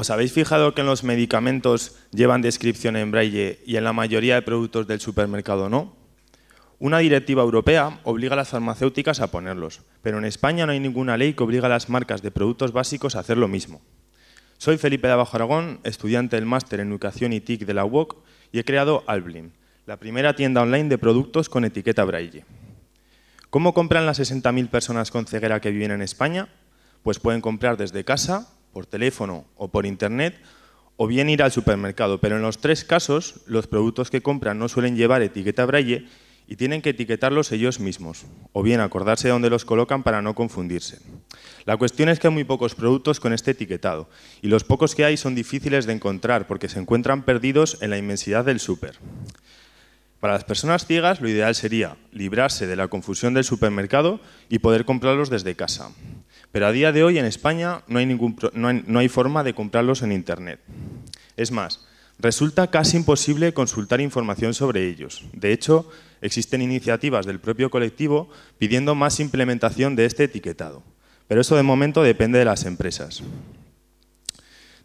¿Os habéis fijado que en los medicamentos llevan descripción en braille y en la mayoría de productos del supermercado no? Una directiva europea obliga a las farmacéuticas a ponerlos, pero en España no hay ninguna ley que obliga a las marcas de productos básicos a hacer lo mismo. Soy Felipe de Abajo Aragón, estudiante del máster en Educación y TIC de la UOC y he creado Alblin, la primera tienda online de productos con etiqueta braille. ¿Cómo compran las 60.000 personas con ceguera que viven en España? Pues pueden comprar desde casa, por teléfono o por internet, o bien ir al supermercado, pero en los tres casos los productos que compran no suelen llevar etiqueta braille y tienen que etiquetarlos ellos mismos, o bien acordarse de dónde los colocan para no confundirse. La cuestión es que hay muy pocos productos con este etiquetado, y los pocos que hay son difíciles de encontrar porque se encuentran perdidos en la inmensidad del súper. Para las personas ciegas lo ideal sería librarse de la confusión del supermercado y poder comprarlos desde casa. Pero a día de hoy en España no hay, ningún, no, forma de comprarlos en Internet. Es más, resulta casi imposible consultar información sobre ellos. De hecho, existen iniciativas del propio colectivo pidiendo más implementación de este etiquetado. Pero eso de momento depende de las empresas.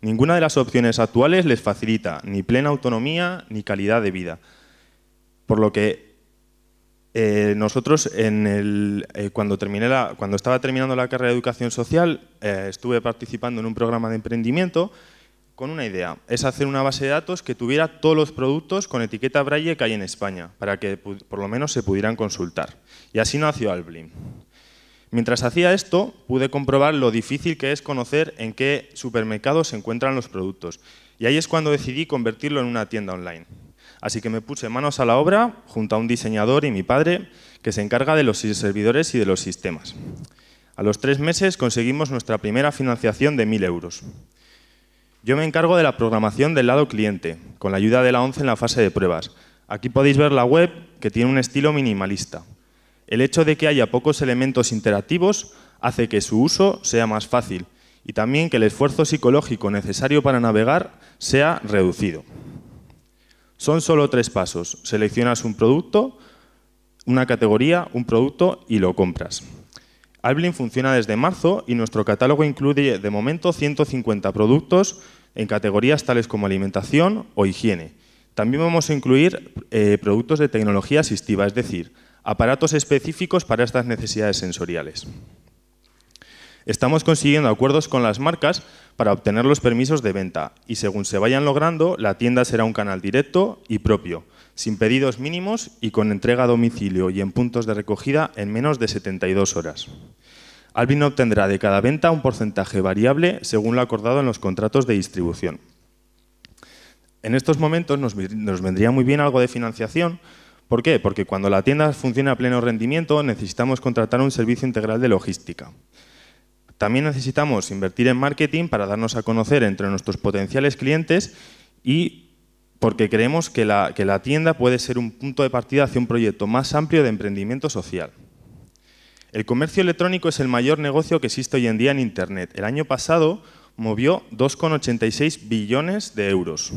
Ninguna de las opciones actuales les facilita ni plena autonomía ni calidad de vida, por lo que eh, nosotros, en el, eh, cuando, estaba terminando la carrera de educación social, eh, estuve participando en un programa de emprendimiento con una idea, es hacer una base de datos que tuviera todos los productos con etiqueta Braille que hay en España, para que por lo menos se pudieran consultar. Y así nació Alblim. Mientras hacía esto, pude comprobar lo difícil que es conocer en qué supermercado se encuentran los productos. Y ahí es cuando decidí convertirlo en una tienda online. Así que me puse manos a la obra junto a un diseñador y mi padre que se encarga de los servidores y de los sistemas. A los tres meses conseguimos nuestra primera financiación de 1.000 euros. Yo me encargo de la programación del lado cliente, con la ayuda de la ONCE en la fase de pruebas. Aquí podéis ver la web, que tiene un estilo minimalista. El hecho de que haya pocos elementos interactivos hace que su uso sea más fácil y también que el esfuerzo psicológico necesario para navegar sea reducido. Son solo tres pasos. Seleccionas un producto, una categoría, un producto y lo compras. Alblin funciona desde marzo y nuestro catálogo incluye de momento 150 productos en categorías tales como alimentación o higiene. También vamos a incluir eh, productos de tecnología asistiva, es decir, aparatos específicos para estas necesidades sensoriales. Estamos consiguiendo acuerdos con las marcas para obtener los permisos de venta y según se vayan logrando, la tienda será un canal directo y propio, sin pedidos mínimos y con entrega a domicilio y en puntos de recogida en menos de 72 horas. Alvin obtendrá de cada venta un porcentaje variable según lo acordado en los contratos de distribución. En estos momentos nos, nos vendría muy bien algo de financiación ¿Por qué? Porque cuando la tienda funciona a pleno rendimiento necesitamos contratar un servicio integral de logística. También necesitamos invertir en marketing para darnos a conocer entre nuestros potenciales clientes y porque creemos que la, la tienda puede ser un punto de partida hacia un proyecto más amplio de emprendimiento social. El comercio electrónico es el mayor negocio que existe hoy en día en Internet. El año pasado movió 2,86 billones de euros.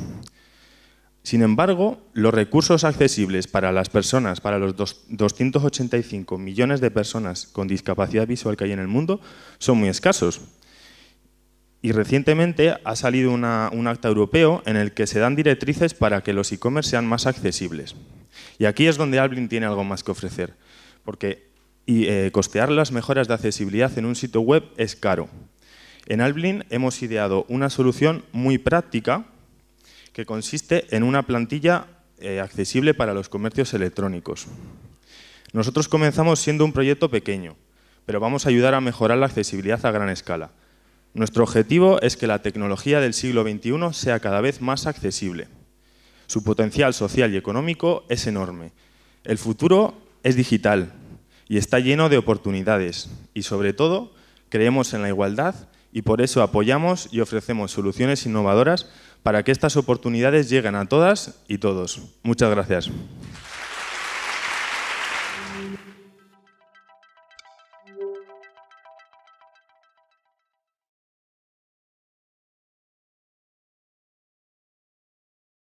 Sin embargo, los recursos accesibles para las personas, para los 285 millones de personas con discapacidad visual que hay en el mundo, son muy escasos. Y recientemente ha salido un acta europeo en el que se dan directrices para que los e-commerce sean más accesibles. Y aquí es donde Alblin tiene algo más que ofrecer, porque y, eh, costear las mejoras de accesibilidad en un sitio web es caro. En Alblin hemos ideado una solución muy práctica que consiste en una plantilla eh, accesible para los comercios electrónicos. Nosotros comenzamos siendo un proyecto pequeño, pero vamos a ayudar a mejorar la accesibilidad a gran escala. Nuestro objetivo es que la tecnología del siglo XXI sea cada vez más accesible. Su potencial social y económico es enorme. El futuro es digital y está lleno de oportunidades y sobre todo creemos en la igualdad y por eso apoyamos y ofrecemos soluciones innovadoras para que estas oportunidades lleguen a todas y todos. Muchas gracias.